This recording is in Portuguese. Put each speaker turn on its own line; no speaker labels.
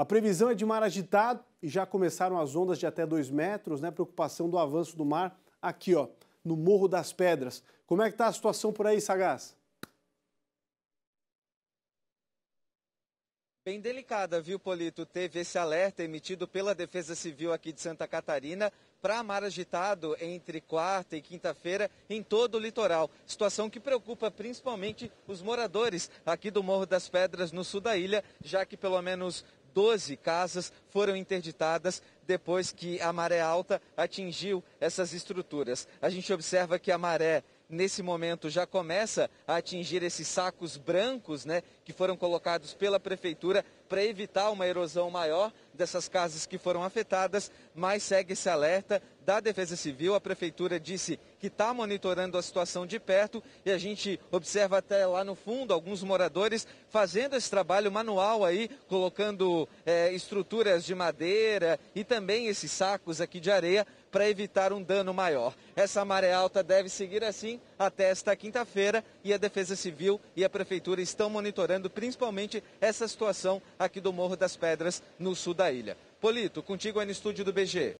A previsão é de mar agitado e já começaram as ondas de até 2 metros, né? Preocupação do avanço do mar aqui, ó, no Morro das Pedras. Como é que está a situação por aí, Sagaz?
Bem delicada, viu, Polito? Teve esse alerta emitido pela Defesa Civil aqui de Santa Catarina para mar agitado entre quarta e quinta-feira em todo o litoral. Situação que preocupa principalmente os moradores aqui do Morro das Pedras, no sul da ilha, já que pelo menos 12 casas foram interditadas depois que a maré alta atingiu essas estruturas. A gente observa que a maré nesse momento já começa a atingir esses sacos brancos, né, que foram colocados pela prefeitura para evitar uma erosão maior dessas casas que foram afetadas, mas segue esse alerta da Defesa Civil. A Prefeitura disse que está monitorando a situação de perto e a gente observa até lá no fundo alguns moradores fazendo esse trabalho manual aí, colocando é, estruturas de madeira e também esses sacos aqui de areia para evitar um dano maior. Essa maré alta deve seguir assim até esta quinta-feira e a Defesa Civil e a Prefeitura estão monitorando principalmente essa situação aqui do Morro das Pedras, no sul da ilha. Polito, contigo é no estúdio do BG.